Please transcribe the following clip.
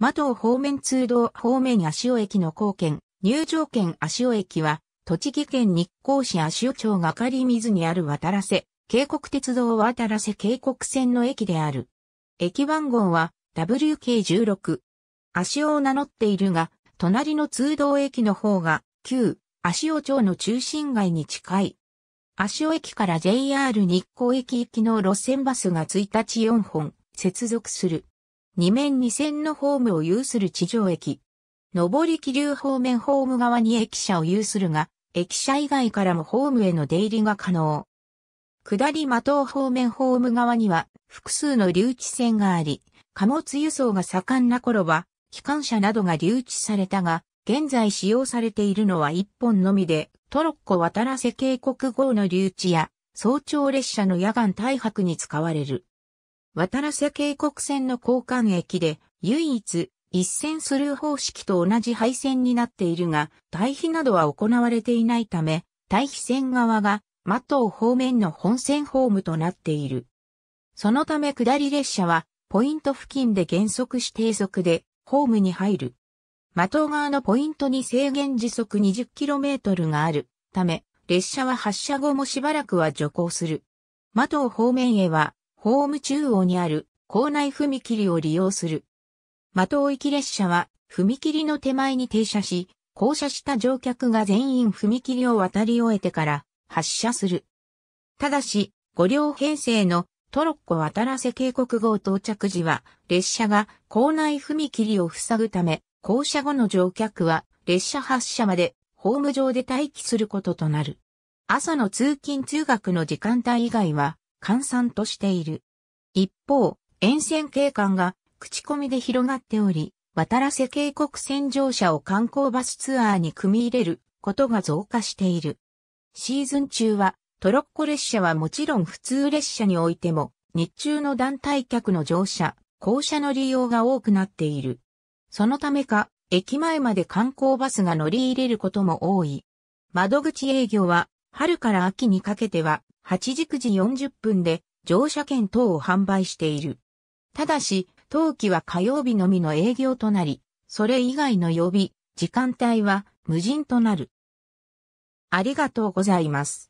ト東方面通道方面足尾駅の貢献、入場券足尾駅は、栃木県日光市足尾町がかり水にある渡らせ、渓谷鉄道渡らせ渓谷線の駅である。駅番号は WK16。足尾を名乗っているが、隣の通道駅の方が、旧、足尾町の中心街に近い。足尾駅から JR 日光駅行きの路線バスが1日4本接続する。2面2線のホームを有する地上駅。上り気流方面ホーム側に駅舎を有するが、駅舎以外からもホームへの出入りが可能。下り的方面ホーム側には複数の留置線があり、貨物輸送が盛んな頃は、機関車などが留置されたが、現在使用されているのは1本のみで、トロッコ渡らせ渓谷号の留置や、早朝列車の夜間大白に使われる。渡良瀬渓谷線の交換駅で唯一一線スルー方式と同じ配線になっているが、対比などは行われていないため、対比線側がマトウ方面の本線ホームとなっている。そのため下り列車はポイント付近で減速し低速でホームに入る。マトウ側のポイントに制限時速 20km があるため、列車は発車後もしばらくは徐行する。マトウ方面へはホーム中央にある校内踏切を利用する。的追き列車は踏切の手前に停車し、降車した乗客が全員踏切を渡り終えてから発車する。ただし、5両編成のトロッコ渡らせ渓谷号到着時は、列車が校内踏切を塞ぐため、降車後の乗客は列車発車までホーム上で待機することとなる。朝の通勤通学の時間帯以外は、閑散としている。一方、沿線景観が口コミで広がっており、渡良瀬渓谷戦場車を観光バスツアーに組み入れることが増加している。シーズン中はトロッコ列車はもちろん普通列車においても日中の団体客の乗車、降車の利用が多くなっている。そのためか、駅前まで観光バスが乗り入れることも多い。窓口営業は春から秋にかけては8時9時40分で乗車券等を販売している。ただし、当期は火曜日のみの営業となり、それ以外の予備、時間帯は無人となる。ありがとうございます。